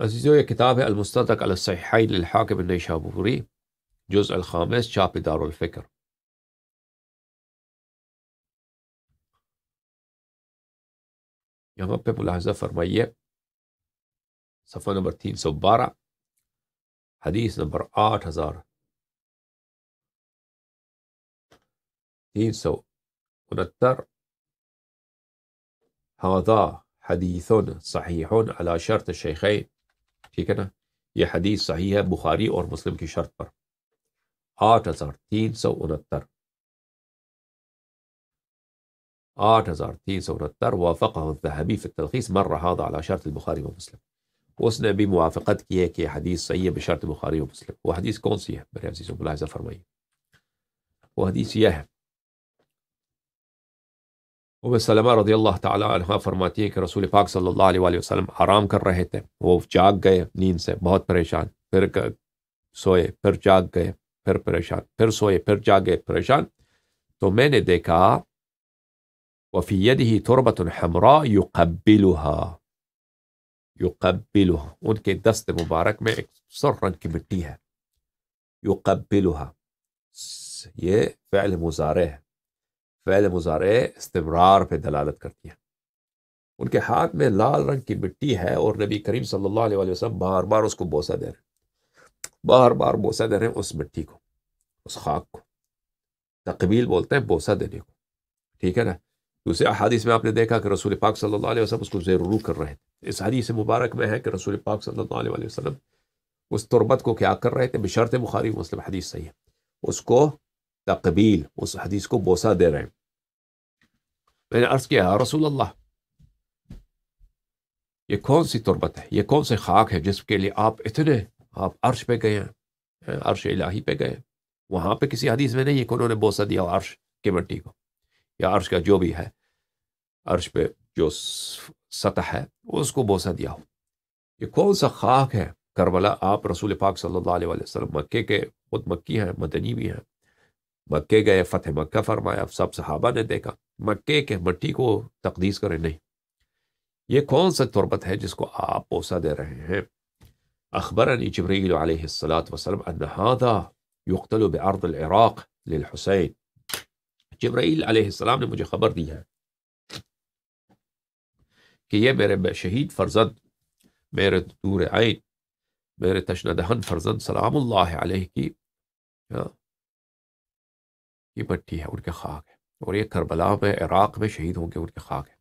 عزيزي كتابه المستدرك على الصحيحين للحاكم النيشابوري جزء الخامس شاب دار الفكر यहाँ पे मुलाजा फरमाइए सफ़ा نمبر तीन सौ बारह हदीस नंबर आठ हज़ार तीन सौ उनहत्तर هذا حديث صحيح على شرط الشيخين ٹھیک ہے نا یہ حدیث صحیح ہے بخاری اور مسلم کی شرط پر آٹھ ہزار تین سو انہتر آٹھ ہزار تین سو انہتر وافقہ الذہبی فی التلخیص مر رہا دا علی شرط البخاری و مسلم اس نے بھی موافقت کی ہے کہ یہ حدیث صحیح ہے بشرط بخاری و مسلم وہ حدیث کون سی ہے میرے عزیز و ملاحظہ فرمائیے وہ حدیث یہ ہے ام سلمہ رضی اللہ تعالیٰ عنہ فرماتی ہے کہ رسول پاک صلی اللہ علیہ وسلم آرام کر رہے تھے وہ جاگ گئے نیند سے بہت پریشان پھر سوئے پھر جاگ گئے پھر پریشان پھر سوئے پھر جاگ گئے پریشان تو میں نے دیکھا وفیت ہی تربتن الحمرا یو قبل یو ان کے دست مبارک میں ایک سر رنگ کی مٹی ہے یو یہ فعل مزارے ہے فعل مظاہرے استمرار پہ دلالت کرتی ہے ان کے ہاتھ میں لال رنگ کی مٹی ہے اور نبی کریم صلی اللہ علیہ وآلہ وسلم بار بار اس کو بوسہ دے رہے ہیں بار بار بوسہ دے رہے ہیں اس مٹی کو اس خاک کو تقبیل بولتے ہیں بوسہ دینے کو ٹھیک ہے نا دوسرے احادیث میں آپ نے دیکھا کہ رسول پاک صلی اللہ علیہ وسلم اس کو ذروع کر رہے تھے اس حدیث مبارک میں ہے کہ رسول پاک صلی اللہ علیہ وسلم اس تربت کو کیا کر رہے تھے بشرط بخاری مسلم حدیث صحیح ہے اس کو تقبیل اس حدیث کو بوسہ دے رہے ہیں میں نے عرض کیا رسول اللہ یہ کون سی تربت ہے یہ کون سے خاک ہے جس کے لیے آپ اتنے آپ عرش پہ گئے ہیں عرش الہی پہ گئے وہاں پہ کسی حدیث میں نہیں ہے کہ انہوں نے بوسہ دیا عرش کی مٹی کو یا عرش کا جو بھی ہے عرش پہ جو سطح ہے اس کو بوسہ دیا ہو یہ کون سا خاک ہے کربلا آپ رسول پاک صلی اللہ علیہ وسلم مکے کے خود مکی ہیں مدنی بھی ہیں مکے گئے فتح مکہ فرمایا سب صحابہ نے دیکھا مکے کے مٹی کو تقدیس کرے نہیں یہ کون سا تربت ہے جس کو آپ پوسا دے رہے ہیں اخبر علی بعرض العراق وسلمحسین جبرائیل علیہ السلام نے مجھے خبر دی ہے کہ یہ میرے شہید فرزند میرے دور عین میرے تشن دہن فرزند سلام اللہ علیہ کی ہاں، یہ مٹی ہے ان کے خاک ہے اور یہ کربلا میں عراق میں شہید ہوں گے ان کے خاک ہے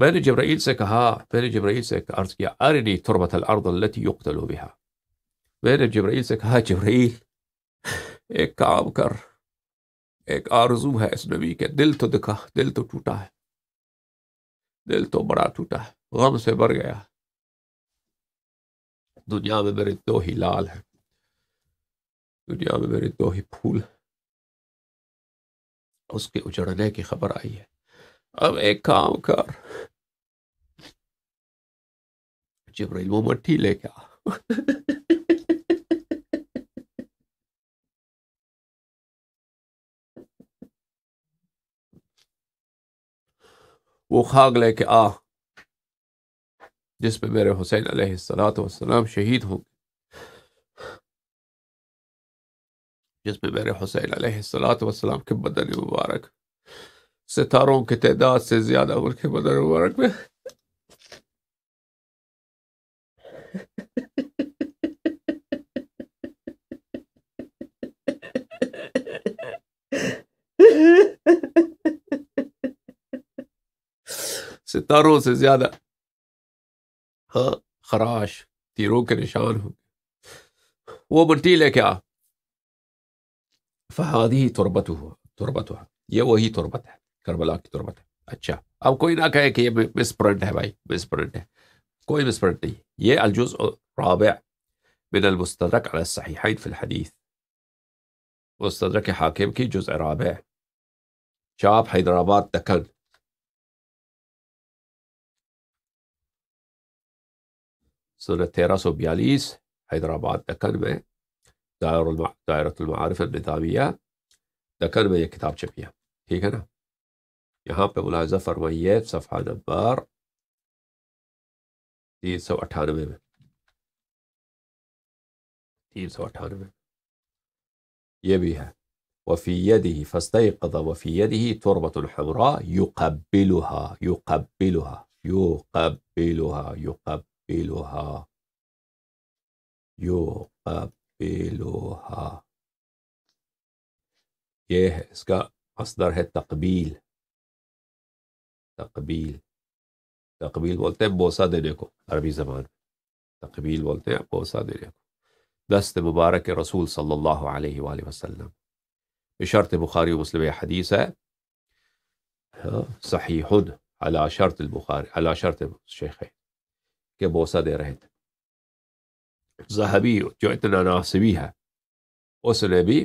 میں نے جبرائیل سے کہا میں نے جبرائیل سے عرض کیا ارنی تربت الارض التي يقتل بها میں نے جبرائیل سے کہا جبرائیل ایک کام کر ایک آرزو ہے اس نبی کے دل تو دکھا دل تو ٹوٹا ہے دل تو بڑا ٹوٹا ہے غم سے بر گیا دنیا میں میرے دو ہی لال ہیں دنیا میں میرے دو ہی پھول ہیں اس کے اجڑنے کی خبر آئی ہے اب ایک کام کر وہ مٹھی لے کے آ جس پہ میرے حسین علیہ السلاۃ والسلام شہید ہوں گے جسم میرے حسین علیہ السلاۃ وسلام کے بدن مبارک ستاروں کی تعداد سے زیادہ ان کے بدن مبارک میں ستاروں سے زیادہ خراش تیروں کے نشان ہوں وہ مٹی لے کیا فهذه تربته تربته يا وهي تربته كربلاء تربته أشا او كوين اكا كي بسبرد هاي بسبرد كوين بسبرد يا الجزء الرابع من المستدرك على الصحيحين في الحديث مستدرك حاكم كي جزء رابع شاب حيدرابات دكل سورة تيراس بياليس حيدرابات دكل به دائرة المع... دائرة المعارف النظامية ذكر بي كتاب شبيه هي كنا يهان بملاحظة فرميت صفحة نمبر تين سو اتانمي تين سو اتانمي يبيها وفي يده فاستيقظ وفي يده تربة حمراء يقبلها يقبلها يقبلها يقبلها يقبلها, يقبلها. یہ ہے اس کا مصدر ہے تقبیل تقبیل تقبیل بولتے ہیں بوسہ دینے کو عربی زبان میں تقبیل بولتے ہیں بوسہ دینے کو دست مبارک رسول صلی اللہ علیہ وآلہ وسلم بشرط بخاری و مسلم حدیث ہے ہاں، صحیح ہُن علا شرط البخار شرط شیخ کے بوسہ دے رہے تھے ذهبی جو لنا ناسبيها ہے اس نے بھی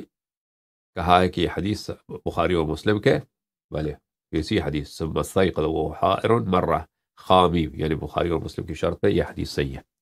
کہا ہے کہ یہ حدیث بخاری و مسلم وهو حائر مرة خامي یعنی يعني بخاری و مسلم کی شرط